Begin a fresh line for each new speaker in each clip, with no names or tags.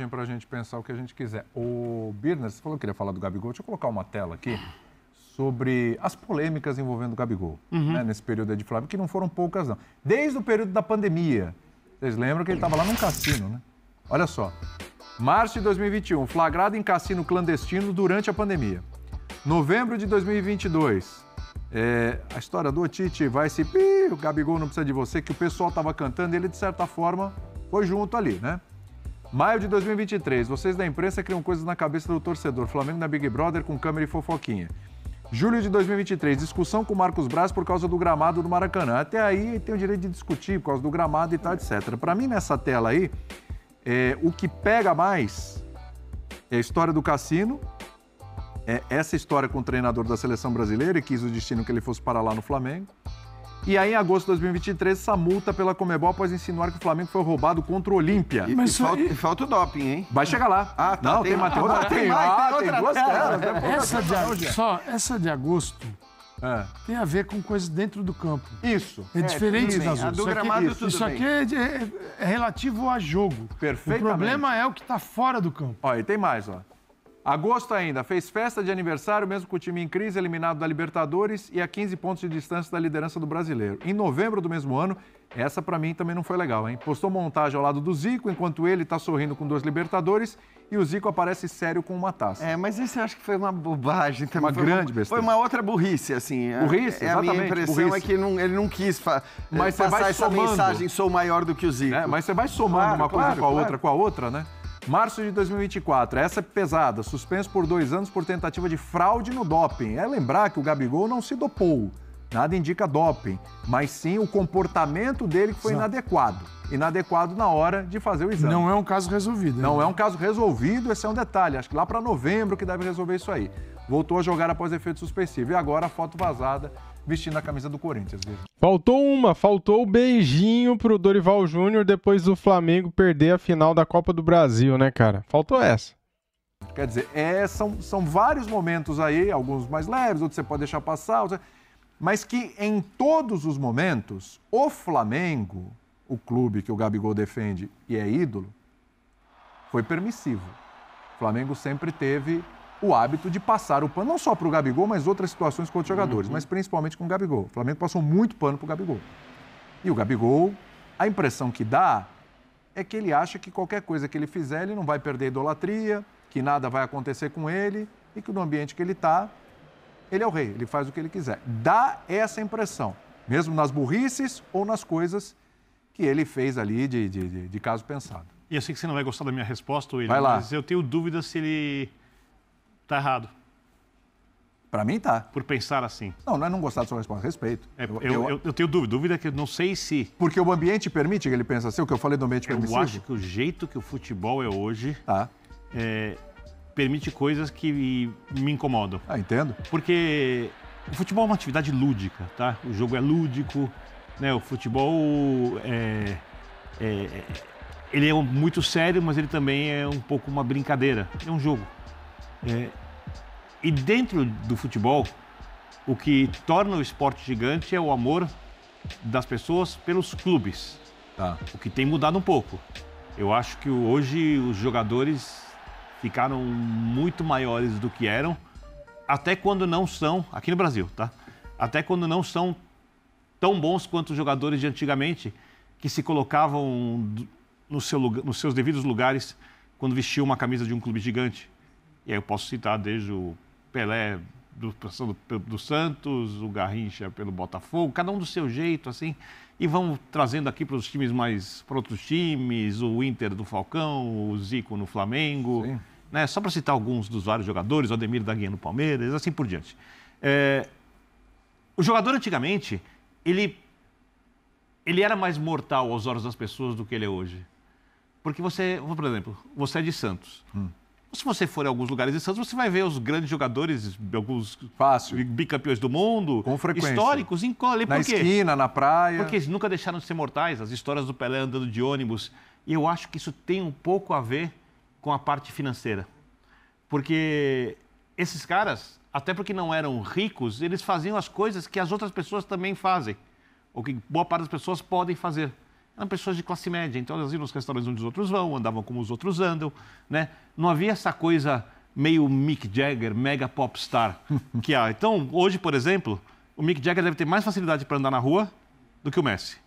margem para a gente pensar o que a gente quiser. O Birner, você falou que queria falar do Gabigol. Deixa eu colocar uma tela aqui sobre as polêmicas envolvendo o Gabigol uhum. né, nesse período de Flávio, que não foram poucas, não. Desde o período da pandemia. Vocês lembram que ele estava lá num cassino, né? Olha só. Março de 2021, flagrado em cassino clandestino durante a pandemia. Novembro de 2022, é, a história do Tite vai se. O Gabigol não precisa de você, que o pessoal estava cantando, ele de certa forma foi junto ali, né? Maio de 2023, vocês da imprensa criam coisas na cabeça do torcedor. Flamengo na Big Brother com câmera e fofoquinha. Julho de 2023, discussão com Marcos Braz por causa do gramado do Maracanã. Até aí tem o direito de discutir por causa do gramado e tal, etc. Para mim, nessa tela aí, é, o que pega mais é a história do cassino, é essa história com o treinador da seleção brasileira e quis o destino que ele fosse para lá no Flamengo. E aí, em agosto de 2023, essa multa pela Comebol após insinuar que o Flamengo foi roubado contra o Olímpia. E, Mas e falta, e...
falta, o doping, hein? Vai chegar lá. Ah, tá. Não, tem, uma, tem, mais. tem, mais, tem, duas telas. Né? Né? Essa, de, é. só,
essa de agosto é. tem a ver com coisas dentro do campo. Isso. É, é diferente das outras. Do gramado, isso aqui, isso. isso aqui é, é, é, relativo a jogo. Perfeito. O problema é o que está fora do campo.
Ó, e tem mais, ó. Agosto ainda, fez festa de aniversário, mesmo com o time em crise, eliminado da Libertadores e a 15 pontos de distância da liderança do brasileiro. Em novembro do mesmo ano, essa para mim também não foi legal, hein? Postou montagem ao lado do Zico, enquanto ele tá sorrindo com dois
Libertadores e o Zico aparece sério com uma taça. É, mas isso eu acho que foi uma bobagem também. Uma foi grande uma, besteira. Foi uma outra burrice, assim. É, burrice, é, exatamente. A minha impressão burrice. é que ele não, ele não quis mas é, passar essa somando. mensagem, sou maior do que o Zico. É, mas você vai somando claro, uma claro, coisa com a claro. outra, com a outra, né?
Março de 2024, essa é pesada, suspenso por dois anos por tentativa de fraude no doping. É lembrar que o Gabigol não se dopou, nada indica doping, mas sim o comportamento dele que foi Exato. inadequado. Inadequado na hora de fazer o exame. Não
é um caso resolvido. Né? Não é
um caso resolvido, esse é um detalhe. Acho que lá para novembro que deve resolver isso aí. Voltou a jogar após efeito suspensivo. E agora a foto vazada vestindo a camisa do Corinthians. vezes.
Faltou uma, faltou o beijinho pro Dorival Júnior depois do Flamengo perder a final da Copa do Brasil, né, cara? Faltou essa.
Quer dizer, é, são, são vários momentos aí, alguns mais leves, outros você pode deixar passar, é, mas que em todos os momentos, o Flamengo, o clube que o Gabigol defende e é ídolo, foi permissivo. O Flamengo sempre teve o hábito de passar o pano, não só para o Gabigol, mas outras situações com outros uhum. jogadores, uhum. mas principalmente com o Gabigol. O Flamengo passou muito pano para o Gabigol. E o Gabigol, a impressão que dá é que ele acha que qualquer coisa que ele fizer, ele não vai perder idolatria, que nada vai acontecer com ele e que no ambiente que ele está, ele é o rei, ele faz o que ele quiser. Dá essa impressão, mesmo nas burrices ou nas coisas que ele fez ali de, de, de caso pensado.
E eu sei que você não vai gostar da minha resposta, William, mas eu tenho dúvida se ele tá errado. Para mim, tá. Por pensar assim. Não, não é não gostar da sua resposta, respeito. É, eu, eu, eu, eu, tenho dúvida. Dúvida que eu não sei se. Porque o ambiente permite que ele pense assim, o que eu falei do ambiente permite. Eu acho que o jeito que o futebol é hoje tá. É, permite coisas que me incomodam. Ah, entendo. Porque o futebol é uma atividade lúdica, tá? O jogo é lúdico, né? O futebol é, é, é ele é muito sério, mas ele também é um pouco uma brincadeira. É um jogo. É, e dentro do futebol, o que torna o esporte gigante é o amor das pessoas pelos clubes. Tá. O que tem mudado um pouco. Eu acho que hoje os jogadores ficaram muito maiores do que eram, até quando não são, aqui no Brasil, tá? Até quando não são tão bons quanto os jogadores de antigamente, que se colocavam no seu, nos seus devidos lugares quando vestiam uma camisa de um clube gigante. E aí eu posso citar desde o Pelé do, passando do Santos, o Garrincha pelo Botafogo, cada um do seu jeito, assim. E vamos trazendo aqui para os times mais. para outros times, o Inter do Falcão, o Zico no Flamengo. Sim. Né? Só para citar alguns dos vários jogadores, o Ademir da Guia no Palmeiras, assim por diante. É... O jogador antigamente, ele ele era mais mortal aos olhos das pessoas do que ele é hoje. Porque você, por exemplo, você é de Santos. Hum. Se você for em alguns lugares em Santos, você vai ver os grandes jogadores, alguns Fácil. bicampeões do mundo, Com frequência. históricos, em ali, na esquina, na praia. Porque eles nunca deixaram de ser mortais. As histórias do Pelé andando de ônibus. E eu acho que isso tem um pouco a ver com a parte financeira. Porque esses caras, até porque não eram ricos, eles faziam as coisas que as outras pessoas também fazem. Ou que boa parte das pessoas podem fazer eram pessoas de classe média, então elas iam nos restaurantes onde os outros vão, andavam como os outros andam, né? Não havia essa coisa meio Mick Jagger, mega popstar que há. Então, hoje, por exemplo, o Mick Jagger deve ter mais facilidade para andar na rua do que o Messi,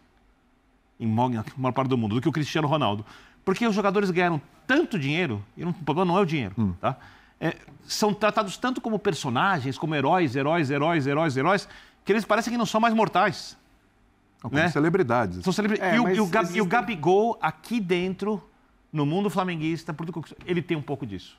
em maior parte do mundo, do que o Cristiano Ronaldo. Porque os jogadores ganharam tanto dinheiro, e o problema não é o dinheiro, hum. tá? É, são tratados tanto como personagens, como heróis, heróis, heróis, heróis, heróis, que eles parecem que não são mais mortais. Como né? celebridades. São celebridades. É, e, o, existe... e, o, Gabigol, aqui dentro, no mundo flamenguista, ele tem um pouco disso.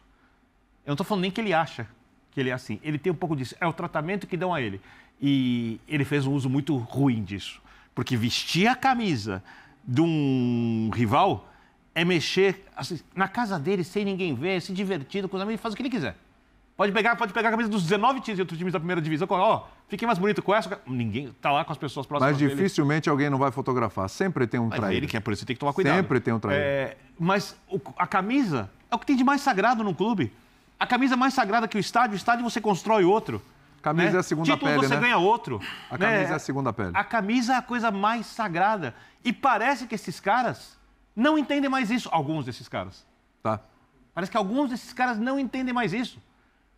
Eu não estou falando nem que ele acha que ele é assim. Ele tem um pouco disso. É o tratamento que dão a ele. E ele fez um uso muito ruim disso. Porque vestir a camisa de um rival é mexer assim, na casa dele sem ninguém ver, se divertindo com os amigos, faz o que ele quiser. Pode pegar, pode pegar a camisa dos 19 times e outros times da primeira divisão. Ó, oh, fiquei mais bonito com essa. Ninguém tá lá com as pessoas próximas. Mas dificilmente
dele. alguém não vai fotografar.
Sempre tem um traído. ele que é por isso, tem que tomar cuidado. Sempre tem um traído. É, mas o, a camisa é o que tem de mais sagrado num clube. A camisa é mais sagrada que o estádio. O estádio você constrói outro. Camisa né? é a segunda Título pele, você né? ganha outro. A né? camisa é a segunda pele. A camisa é a coisa mais sagrada. E parece que esses caras não entendem mais isso. Alguns desses caras. Tá. Parece que alguns desses caras não entendem mais isso.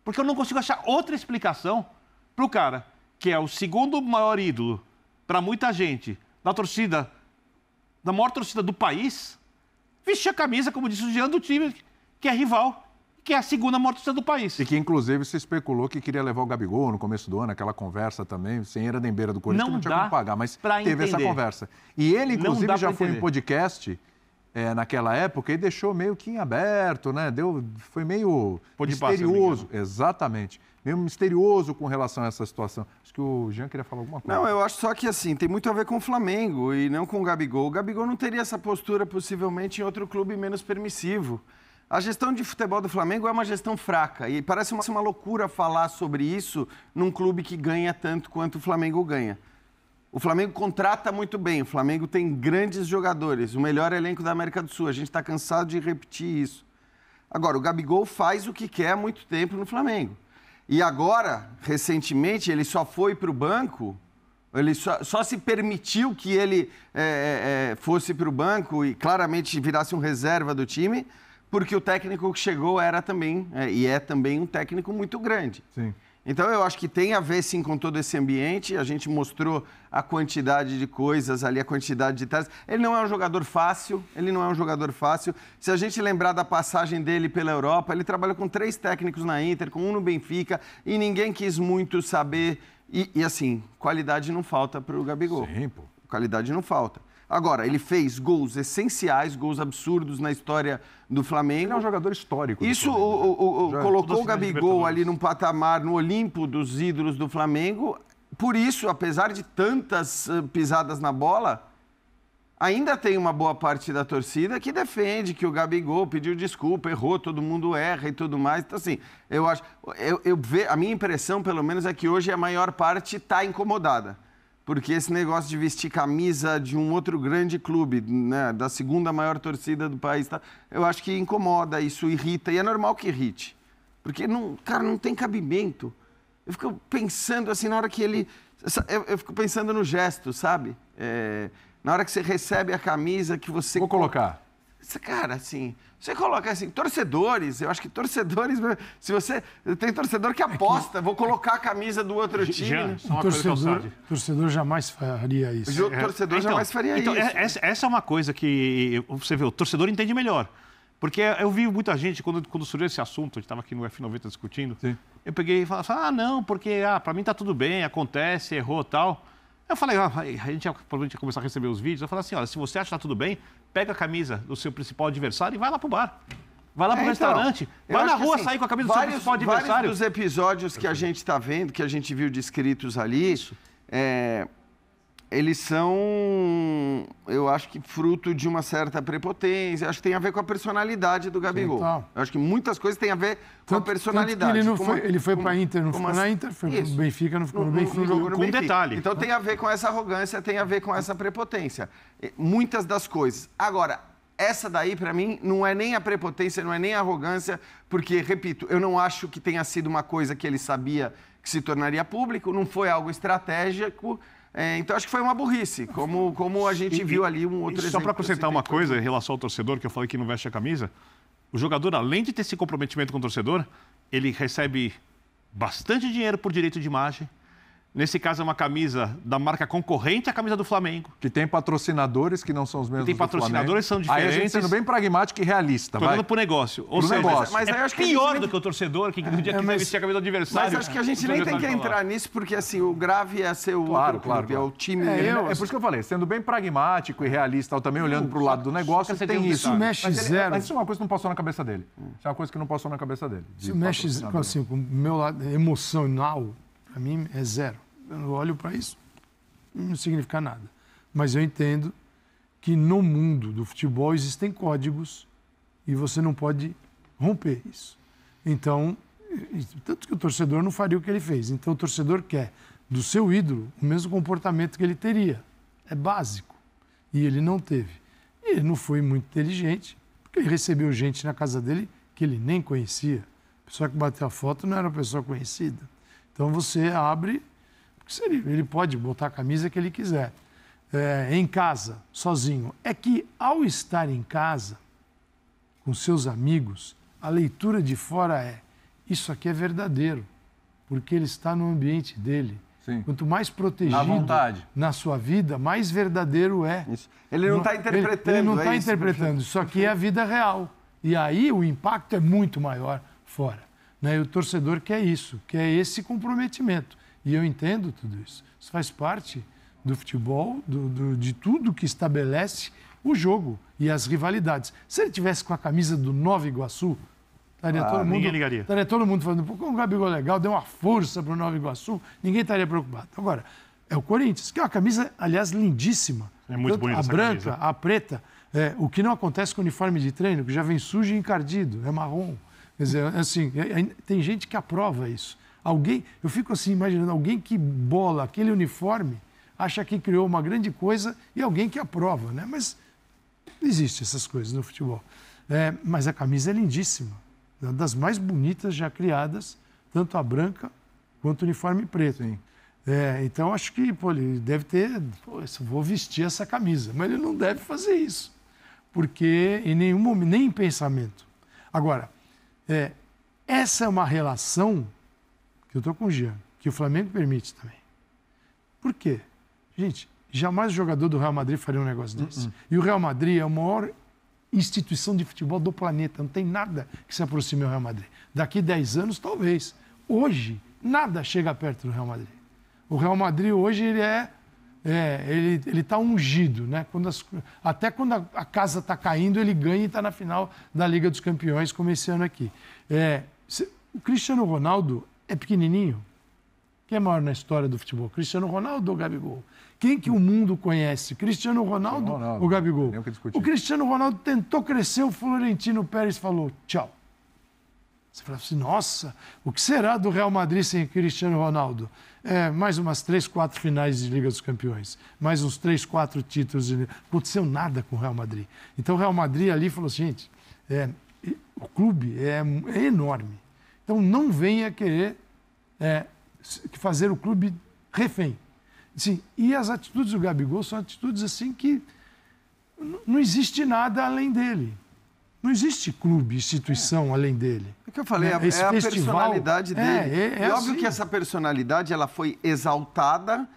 Porque eu não consigo achar outra explicação para o cara, que é o segundo maior ídolo para muita gente, da torcida, da maior torcida do país, vestir a camisa, como disse o Jean, do time que é rival que é a segunda maior torcida do país. E que, inclusive, se especulou que queria levar o Gabigol no
começo do ano, aquela conversa também, sem era Dembeira do Corinthians, não, que não tinha como pagar, mas teve entender. essa conversa. E ele, inclusive, já foi em podcast é, naquela época e deixou meio que em aberto, né? Deu, foi meio Pode misterioso. Passar, Exatamente. Meio misterioso com relação a essa situação. Acho que o Jean queria falar alguma coisa.
Não, eu acho só que assim, tem muito a ver com o Flamengo e não com o Gabigol. O Gabigol não teria essa postura possivelmente em outro clube menos permissivo. A gestão de futebol do Flamengo é uma gestão fraca e parece uma, uma loucura falar sobre isso num clube que ganha tanto quanto o Flamengo ganha. O Flamengo contrata muito bem, o Flamengo tem grandes jogadores, o melhor elenco da América do Sul. A gente está cansado de repetir isso. Agora, o Gabigol faz o que quer há muito tempo no Flamengo. E agora, recentemente, ele só foi para o banco, ele só, só, se permitiu que ele é, é, é fosse para o banco e claramente virasse um reserva do time, porque o técnico que chegou era também, é, e é também um técnico muito grande. Sim. Então eu acho que tem a ver sim com todo esse ambiente. A gente mostrou a quantidade de coisas ali, a quantidade de tarefas. Ele não é um jogador fácil, ele não é um jogador fácil. Se a gente lembrar da passagem dele pela Europa, ele trabalhou com três técnicos na Inter, com um no Benfica, e ninguém quis muito saber. E, e assim, qualidade não falta para o Gabigol. Sim, pô. Qualidade não falta. Agora, ele fez gols essenciais, gols absurdos na história do Flamengo. Ele é um jogador histórico. Isso o, o, o, né? colocou o assim Gabigol ali num patamar, no Olimpo dos ídolos do Flamengo. Por isso, apesar de tantas eh, pisadas na bola, ainda tem uma boa parte da torcida que defende que o Gabigol pediu desculpa, errou, todo mundo erra e tudo mais. Então, assim, eu acho. Eu, eu ve, a minha impressão, pelo menos, é que hoje a maior parte está incomodada porque esse negócio de vestir camisa de um outro grande clube, né, da segunda maior torcida do país, tá, eu acho que incomoda, isso irrita, e é normal que irrite. Porque, não, cara, não tem cabimento. Eu fico pensando assim, na hora que ele. Eu, eu fico pensando no gesto, sabe? É, na hora que você recebe a camisa, que você. Vou colocar Cara, assim, você coloca assim, torcedores, eu acho que torcedores, se você. Tem torcedor é que aposta, vou colocar a camisa do outro time. Já, né? só uma torcedor,
torcedor jamais faria isso. O torcedor é, então, jamais faria então, isso.
É, essa, essa é uma coisa que você vê, o torcedor entende melhor. Porque eu vi muita gente, quando, quando surgiu esse assunto, a gente estava aqui no F90 discutindo, Sim. eu peguei e falava, assim, ah, não, porque ah, para mim tá tudo bem, acontece, errou tal. Eu falei, ah, a gente ia, provavelmente ia começar a receber os vídeos. Eu falei assim: olha, se você acha que tá tudo bem, pega a camisa do seu principal adversário e vai lá pro bar. Vai lá pro é, então, restaurante, então, vai na rua assim, sair com a camisa vários, do seu principal adversário. Vários dos
episódios que a gente está vendo, que a gente viu descritos ali, Isso. É, eles são, eu acho que fruto de uma certa prepotência. Acho que tem a ver com a personalidade do Gabigol. Sim, tá. acho que muitas coisas têm a ver com a personalidade. ele não como, foi, ele foi para Inter, não ficou na Inter, foi para o
Benfica, não ficou no, no Benfica. no com Benfica. detalhe. Então, então tem a
ver com essa arrogância, tem a ver com essa prepotência. Muitas das coisas. Agora, essa daí, para mim, não é nem a prepotência, não é nem a arrogância, porque, repito, eu não acho que tenha sido uma coisa que ele sabia que se tornaria público, não foi algo estratégico. É, então acho que foi uma burrice, como, como a gente e, viu ali um outro exemplo. Só para acrescentar
uma coisa em relação ao torcedor, que eu falei que não veste a camisa, o jogador, além de ter esse comprometimento com o torcedor, ele recebe bastante dinheiro por direito de imagem, Nesse caso é uma camisa da marca concorrente à camisa do Flamengo. Que tem patrocinadores que não são os mesmos. Que tem patrocinadores que são diferentes. Aí a gente sendo bem
pragmático e realista. Jogando pro negócio. Ou pro
seja, negócio. Mas, mas é aí acho pior que do que o torcedor que no dia é, que mas, vestir a camisa do adversário. Mas acho que a gente nem tem que entrar
nisso, porque assim, o grave é ser o claro, claro, clube, claro. é o é, time. É, eu, é por isso que eu falei, sendo bem pragmático
e realista, também olhando pro lado do negócio, tem isso. Isso mexe mas ele, é- zero. Mas isso é uma coisa que não passou na cabeça dele. Isso é uma coisa que não passou na cabeça dele. Isso mexe,
assim, com o meu lado, emocional, a mim é zero. Eu olho para isso, não significa nada. Mas eu entendo que no mundo do futebol existem códigos e você não pode romper isso. Então, tanto que o torcedor não faria o que ele fez. Então, o torcedor quer do seu ídolo o mesmo comportamento que ele teria. É básico. E ele não teve. E ele não foi muito inteligente, porque ele recebeu gente na casa dele que ele nem conhecia. A pessoa que bateu a foto não era uma pessoa conhecida. Então, você abre ele, pode botar a camisa que ele quiser. É, em casa, sozinho. É que ao estar em casa, com seus amigos, a leitura de fora é: isso aqui é verdadeiro, porque ele está no ambiente dele. Sim. Quanto mais protegido na, na, sua vida, mais verdadeiro é. Isso.
Ele não está interpretando. Ele, ele não está é tá interpretando.
Isso, isso aqui é a vida real. E aí o impacto é muito maior fora. Né? E o torcedor quer isso, quer esse comprometimento. E eu entendo tudo isso. Isso faz parte do futebol, do, do, de tudo que estabelece o jogo e as rivalidades. Se ele tivesse com a camisa do Nova Iguaçu, estaria, ah, todo, mundo, ninguém ligaria. estaria todo mundo falando, pô, o Gabigol é legal, deu uma força para o Nova Iguaçu, ninguém estaria preocupado. Agora, é o Corinthians, que é uma camisa, aliás, lindíssima. É muito Tanto bonita A branca, camisa. a preta, é, o que não acontece com o uniforme de treino, que já vem sujo e encardido, é marrom. Quer dizer, assim, é, é, tem gente que aprova isso. Alguém, eu fico assim imaginando alguém que bola aquele uniforme, acha que criou uma grande coisa e alguém que aprova, né? Mas existem essas coisas no futebol. É, mas a camisa é lindíssima, né? das mais bonitas já criadas, tanto a branca quanto o uniforme preto. Sim. É, então acho que pô, ele deve ter, pô, vou vestir essa camisa, mas ele não deve fazer isso, porque em nenhum momento, nem em pensamento. Agora, é, essa é uma relação eu estou com o Jean, que o Flamengo permite também. Por quê? Gente, jamais o jogador do Real Madrid faria um negócio hum, desse. Uh -uh. E o Real Madrid é a maior instituição de futebol do planeta. Não tem nada que se aproxime do Real Madrid. Daqui 10 anos, talvez. Hoje, nada chega perto do Real Madrid. O Real Madrid hoje ele é, é ele ele está ungido, né? Quando as, até quando a, a casa está caindo ele ganha e está na final da Liga dos Campeões como esse ano aqui. É, se, o Cristiano Ronaldo é pequenininho. Quem é maior na história do futebol? Cristiano Ronaldo ou Gabigol? Quem que o mundo conhece? Cristiano Ronaldo, Ronaldo ou Gabigol? O, o Cristiano Ronaldo tentou crescer, o Florentino Pérez falou tchau. Você fala assim, nossa, o que será do Real Madrid sem Cristiano Ronaldo? É, mais umas três, quatro finais de Liga dos Campeões, mais uns três, quatro títulos. De... Aconteceu nada com o Real Madrid. Então o Real Madrid ali falou assim, gente, é, o clube é, é enorme então não venha querer é, fazer o clube refém. Sim. e as atitudes do Gabigol são atitudes assim que não existe nada além dele. Não existe clube, instituição é. além dele. É o que eu falei, é, é a é personalidade é, dele. É, é, óbvio assim. que essa
personalidade ela foi exaltada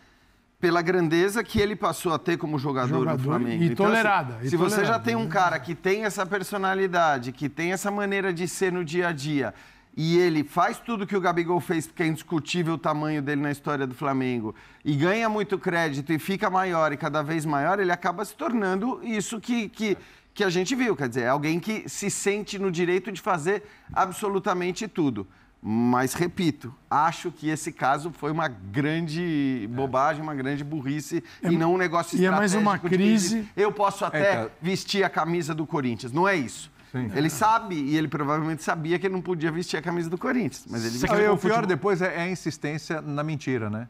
pela grandeza que ele passou a ter como jogador, jogador do Flamengo. E então, tolerada. assim, e se tolerada, você já tem um cara que tem essa personalidade, que tem essa maneira de ser no dia a dia, e ele faz tudo que o Gabigol fez, porque é indiscutível o tamanho dele na história do Flamengo, e ganha muito crédito e fica maior e cada vez maior, ele acaba se tornando isso que, que, que a gente viu. Quer dizer, é alguém que se sente no direito de fazer absolutamente tudo. Mas, repito, acho que esse caso foi uma grande bobagem, uma grande burrice é, e não um negócio estratégico. E é mais uma crise. Eu posso é, até é, tá. vestir a camisa do Corinthians, não é isso. Sim. Ele sabe, e ele provavelmente sabia que ele não podia vestir a camisa do Corinthians. Mas ele vestiu. O, o pior depois é, é, a insistência na mentira, né?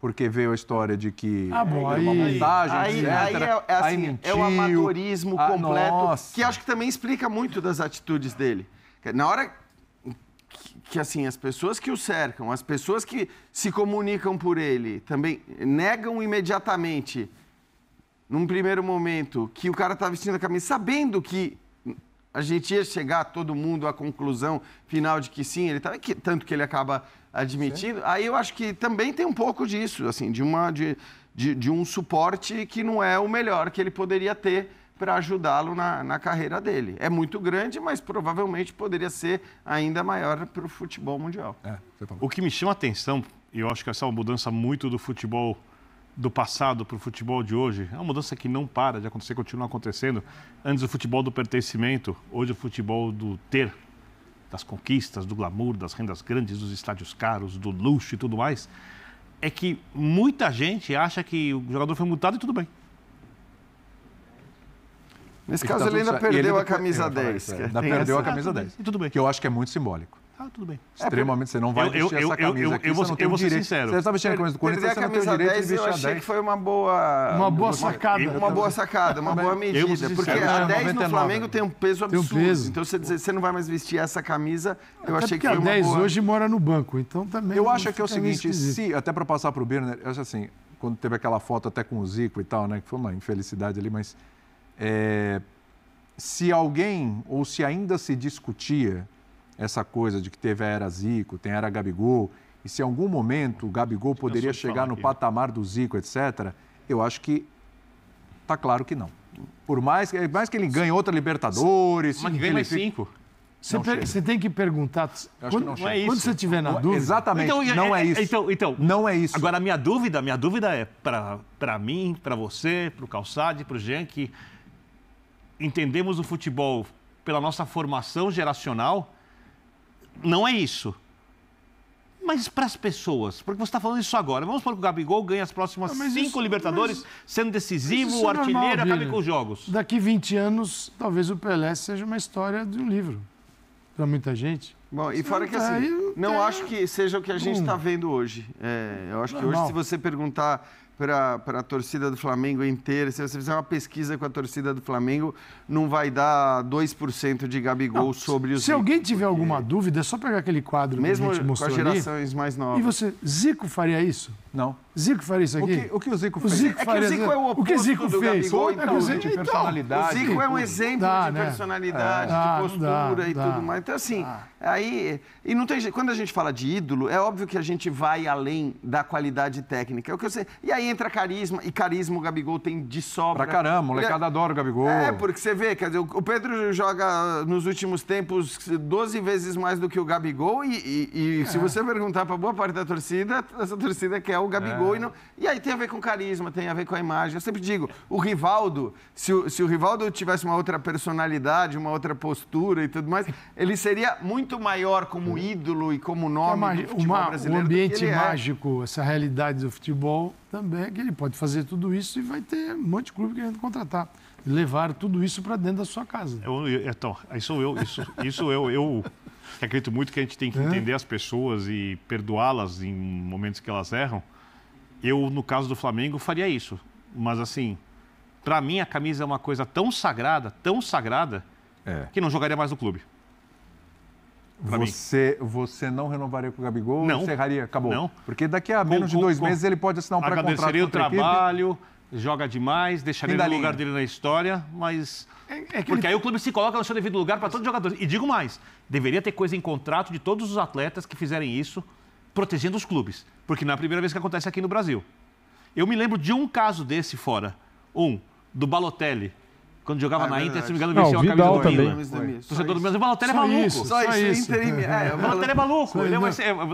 porque veio a história de que ah, bom, aí, uma montagem, aí, etc. Aí é, é, assim, aí mentiu, é o amadorismo a, ah, completo, nossa. que acho que também explica muito das atitudes dele. Na hora que, que, assim, as pessoas que o cercam, as pessoas que se comunicam por ele, também negam imediatamente, num primeiro momento, que o cara está vestindo a camisa, sabendo que a gente ia chegar todo mundo à conclusão final de que sim, ele tá, que, tanto que ele acaba admitindo. Sim. Aí eu acho que também tem um pouco disso, assim, de uma de, de, de um suporte que não é o melhor que ele poderia ter para ajudá-lo na, na carreira dele. É muito grande, mas provavelmente poderia ser ainda maior para o futebol mundial.
É, o que me chama a atenção, e eu acho que essa é uma mudança muito do futebol do passado para o futebol de hoje é uma mudança que não para de acontecer, continua acontecendo. Antes o futebol do pertencimento, hoje o futebol do ter, das conquistas, do glamour, das rendas grandes, dos estádios caros, do luxo e tudo mais. É que muita gente acha que o jogador foi multado e tudo bem.
Nesse caso, tá ele ainda perdeu ele a tá- camisa 10. É. É ainda perdeu a camisa 10. E
tudo bem.
Que eu acho que é muito simbólico.
Ah,
tudo bem.
É, Extremamente, você não vai eu, vestir eu, essa camisa eu, aqui, eu, você não tem eu vou ser sincero. Você está vestindo a camisa do Corinthians, você não tem o direito de vestir a 10. Eu achei que
foi uma boa... Uma boa sacada. Uma então. boa sacada, uma boa medida. Porque a 10 é no Flamengo tem um peso absurdo. Então, você dizer, você não vai mais vestir essa camisa, eu achei que foi uma boa... a 10 hoje
mora no banco, então também... Eu acho que é o seguinte, se,
até
para passar para o Birner, eu acho assim, quando teve aquela foto até com o Zico e tal, né, que foi uma infelicidade ali, mas... É, se alguém, ou se ainda se discutia essa coisa de que teve a era Zico, tem a era Gabigol, e se em algum momento o Gabigol poderia chegar no aqui. patamar do Zico, etc., eu acho que está claro que não. Por mais, mais que ele ganhe outra Libertadores... Mas que ganhe mais cinco. Você, per, você,
tem que perguntar quando, que não não é quando você estiver na dúvida. Exatamente, então, não é, é, é, isso. Então,
então, não é isso. Agora, a minha dúvida, minha dúvida é para mim, para você, para o Calçade, para o Jean, que entendemos o futebol pela nossa formação geracional não é isso. Mas para as pessoas, porque você está falando isso agora. Vamos supor que o Gabigol ganha as próximas cinco isso, Libertadores, sendo decisivo, o é artilheiro, acabe
com os jogos. Daqui 20 anos, talvez o Pelé seja uma história de um livro para muita gente.
Bom, e fora que assim, não acho que seja o que a gente está hum. vendo hoje. É, eu acho que hoje, se você perguntar para a torcida do Flamengo inteira. Se você fizer uma pesquisa com a torcida do Flamengo, não vai dar 2% de Gabigol não, sobre os. Se alguém
tiver porque... alguma dúvida, é só pegar aquele quadro Mesmo que a gente mostrou com as gerações ali, mais novas. E você, Zico faria isso? Não. Zico faria isso aqui? O que o, que o Zico fez? O Zico é faria... que o Zico é o oposto o que Zico do fez? Gabigol, é o então, então. Zico, de personalidade. o Zico é um exemplo dá, de né? personalidade, é, de postura dá, e dá, tudo mais. Então,
assim, aí... E não tem, quando a gente fala de ídolo, é óbvio que a gente vai além da qualidade técnica. É o que eu sei. E aí entra carisma, e carisma o Gabigol tem de sobra. Pra caramba, molecada Ele... É- adora o Gabigol. É, porque você vê, quer dizer, o Pedro joga nos últimos tempos 12 vezes mais do que o Gabigol, e, e, e é. se você perguntar pra boa parte da torcida, essa torcida quer o Gabigol. É. E, não... e aí tem a ver com carisma, tem a ver com a imagem. Eu sempre digo, o Rivaldo, se o, se o Rivaldo tivesse uma outra personalidade, uma outra postura e tudo mais, ele seria muito maior como é. ídolo e como nome é do futebol uma, brasileiro. Um ambiente é.
mágico, é. essa realidade do futebol também. Né, que ele pode fazer tudo isso e vai ter um monte de clube querendo contratar.
Levar tudo isso para dentro da sua casa. É, eu, então, isso eu, isso, isso eu, eu acredito muito que a gente tem que é. entender as pessoas e perdoá-las em momentos que elas erram. Eu, no caso do Flamengo, faria isso. Mas assim, para mim a camisa é uma coisa tão sagrada, tão sagrada, é. que não jogaria mais no clube.
Você, você não renovaria com o Gabigol? Não. Encerraria? Acabou. Não. Porque daqui a menos com, de dois com, meses ele pode assinar um pré-contrato. Agradeceria o trabalho,
joga demais, deixaria ele no lugar dele na história, mas... É, é Porque ele... aí o clube se coloca no seu devido lugar para todos os jogadores. E digo mais, deveria ter coisa em contrato de todos os atletas que fizerem isso, protegendo os clubes. Porque não é a primeira vez que acontece aqui no Brasil. Eu me lembro de um caso desse fora. Um, do Balotelli, quando jogava é na Inter, se não me engano, vestiu a camisa do Milan. Torcedor do Milan, o Balotelri é maluco. Só isso, é, O Balotelli é. é maluco. Ele é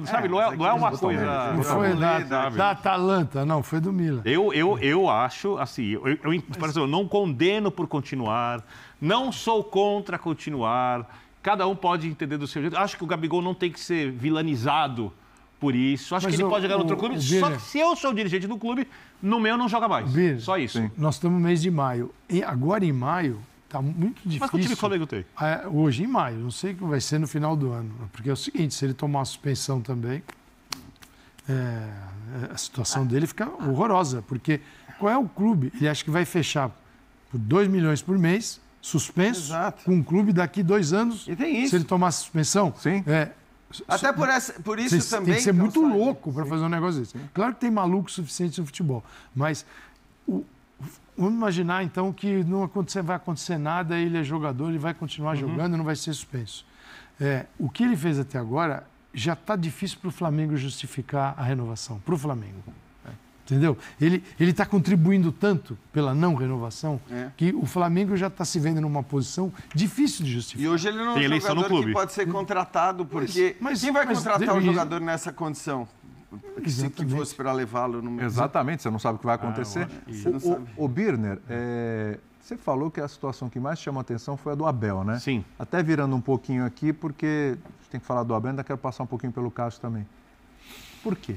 sabe, não, é, não é uma coisa... Não foi da, da
Atalanta, não, foi do Milan.
Eu, eu, eu acho, assim, eu, eu, eu não condeno por continuar, não sou contra continuar, cada um pode entender do seu jeito. Acho que o Gabigol não tem que ser vilanizado por isso. Acho Mas que ele o, pode jogar no outro clube, só que se eu sou o dirigente do clube, no meu não joga mais. só isso. Sim.
Nós estamos no mês de maio. E agora em maio, está muito difícil. Mas que time o Flamengo tem? É, hoje em maio, não sei o que vai ser no final do ano. Porque é o seguinte, se ele tomar suspensão também, é, é, a situação ah. dele fica horrorosa. Porque qual é o clube? Ele acha que vai fechar por 2 milhões por mês, suspenso, Exato. com um clube daqui dois anos. E tem isso. Se ele tomar suspensão, Sim. É, até por, essa, por isso Cês, também. Tem que ser muito sabe. louco para fazer um negócio desse. Claro que tem maluco suficiente no futebol, mas o, vamos imaginar então que não vai acontecer nada, ele é jogador, ele vai continuar uhum. jogando, não vai ser suspenso. É, o que ele fez até agora já está difícil para o Flamengo justificar a renovação, para o Flamengo. Entendeu? Ele está contribuindo tanto pela não renovação é. que o Flamengo já está se vendo numa posição difícil de justificar. E hoje ele não é um jogador que pode
ser contratado, porque mas, mas quem vai mas contratar o um jogador nessa condição? Se
que fosse
para levá-lo no mesmo. Exatamente, você não sabe o que vai ah, acontecer. Ah,
o, o, o, Birner, é...
você falou que a situação que mais chamou atenção foi a do Abel, né? Sim. Até virando um pouquinho aqui, porque a gente tem que falar do Abel, ainda quero passar um pouquinho pelo caso também. Por quê?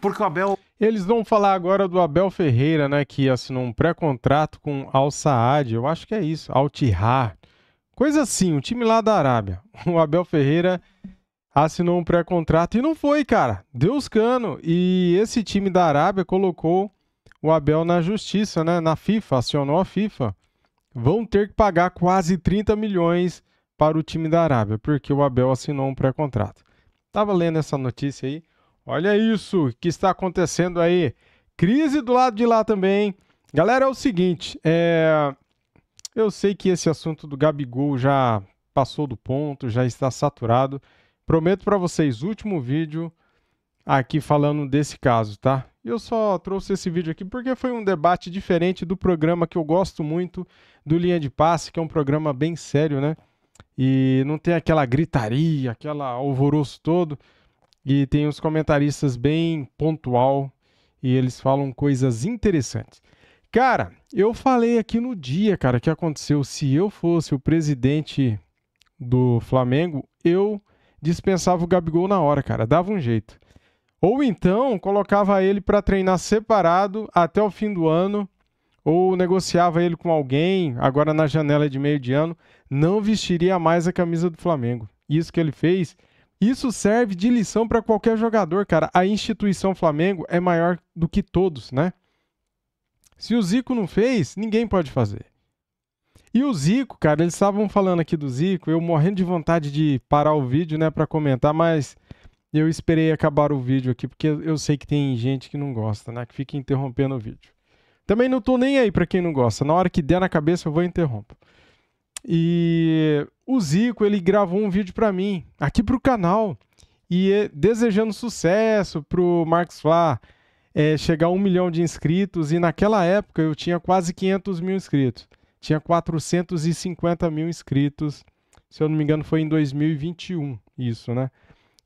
Porque o Abel eles vão falar agora do Abel Ferreira, né, que assinou um pré-contrato com Al Saad, eu acho que é isso, Al Tihar. Coisa assim, o time lá da Arábia. O Abel Ferreira assinou um pré-contrato e não foi, cara. Deus cano. E esse time da Arábia colocou o Abel na justiça, né, na FIFA, acionou a FIFA. Vão ter que pagar quase 30 milhões para o time da Arábia, porque o Abel assinou um pré-contrato. Tava lendo essa notícia aí. Olha isso que está acontecendo aí. Crise do lado de lá também. Galera, é o seguinte, é... eu sei que esse assunto do Gabigol já passou do ponto, já está saturado. Prometo para vocês, último vídeo aqui falando desse caso, tá? Eu só trouxe esse vídeo aqui porque foi um debate diferente do programa que eu gosto muito, do Linha de Passe, que é um programa bem sério, né? E não tem aquela gritaria, aquela alvoroço todo e tem uns comentaristas bem pontual e eles falam coisas interessantes. Cara, eu falei aqui no dia, cara, que aconteceu. Se eu fosse o presidente do Flamengo, eu dispensava o Gabigol na hora, cara. Dava um jeito. Ou então colocava ele para treinar separado até o fim do ano, ou negociava ele com alguém, agora na janela de meio de ano, não vestiria mais a camisa do Flamengo. Isso que ele fez isso serve de lição para qualquer jogador, cara. A instituição Flamengo é maior do que todos, né? Se o Zico não fez, ninguém pode fazer. E o Zico, cara, eles estavam falando aqui do Zico, eu morrendo de vontade de parar o vídeo, né, para comentar, mas eu esperei acabar o vídeo aqui, porque eu sei que tem gente que não gosta, né, que fica interrompendo o vídeo. Também não tô nem aí para quem não gosta, na hora que der na cabeça eu vou interrompo. E o Zico ele gravou um vídeo para mim, aqui pro canal, e eh, desejando sucesso pro Marcos Flá é, chegar a um milhão de inscritos. E naquela época eu tinha quase 500 mil inscritos, tinha 450 mil inscritos. Se eu não me engano, foi em 2021 isso, né?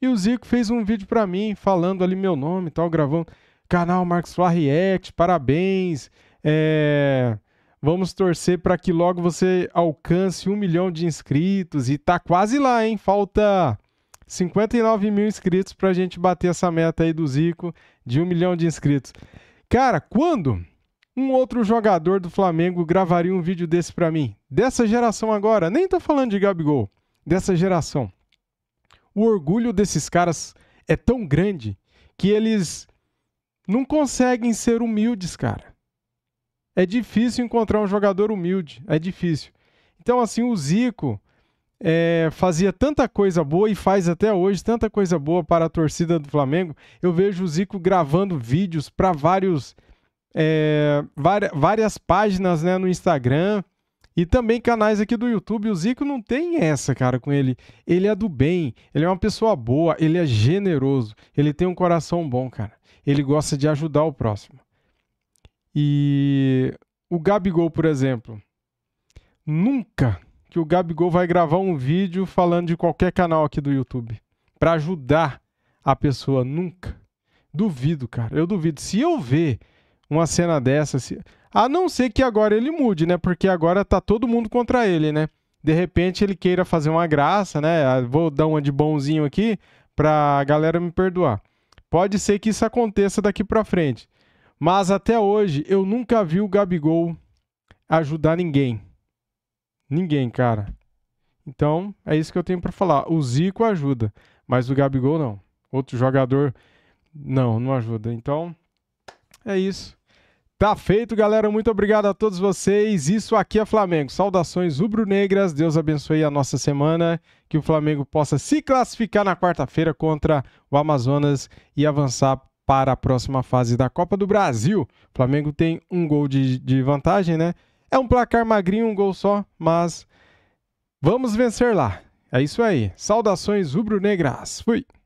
E o Zico fez um vídeo para mim falando ali meu nome e tal, gravando. Canal Marcos Flá React, parabéns. É Vamos torcer para que logo você alcance um milhão de inscritos e tá quase lá, hein? Falta 59 mil inscritos para a gente bater essa meta aí do Zico de um milhão de inscritos. Cara, quando um outro jogador do Flamengo gravaria um vídeo desse para mim? Dessa geração agora, nem tô falando de Gabigol, dessa geração. O orgulho desses caras é tão grande que eles não conseguem ser humildes, cara. É difícil encontrar um jogador humilde, é difícil. Então, assim, o Zico é, fazia tanta coisa boa e faz até hoje tanta coisa boa para a torcida do Flamengo. Eu vejo o Zico gravando vídeos para vários. É, várias páginas né, no Instagram e também canais aqui do YouTube. O Zico não tem essa, cara, com ele. Ele é do bem, ele é uma pessoa boa, ele é generoso, ele tem um coração bom, cara. Ele gosta de ajudar o próximo. E o Gabigol, por exemplo, nunca que o Gabigol vai gravar um vídeo falando de qualquer canal aqui do YouTube para ajudar a pessoa nunca. Duvido, cara. Eu duvido. Se eu ver uma cena dessa, se... a não ser que agora ele mude, né? Porque agora tá todo mundo contra ele, né? De repente ele queira fazer uma graça, né? Ah, vou dar uma de bonzinho aqui pra galera me perdoar. Pode ser que isso aconteça daqui para frente. Mas até hoje eu nunca vi o Gabigol ajudar ninguém. Ninguém, cara. Então, é isso que eu tenho para falar. O Zico ajuda, mas o Gabigol não. Outro jogador não, não ajuda. Então, é isso. Tá feito, galera. Muito obrigado a todos vocês. Isso aqui é Flamengo. Saudações rubro-negras. Deus abençoe a nossa semana. Que o Flamengo possa se classificar na quarta-feira contra o Amazonas e avançar para a próxima fase da Copa do Brasil. O Flamengo tem um gol de, de vantagem, né? É um placar magrinho, um gol só, mas vamos vencer lá. É isso aí. Saudações rubro-negras. Fui.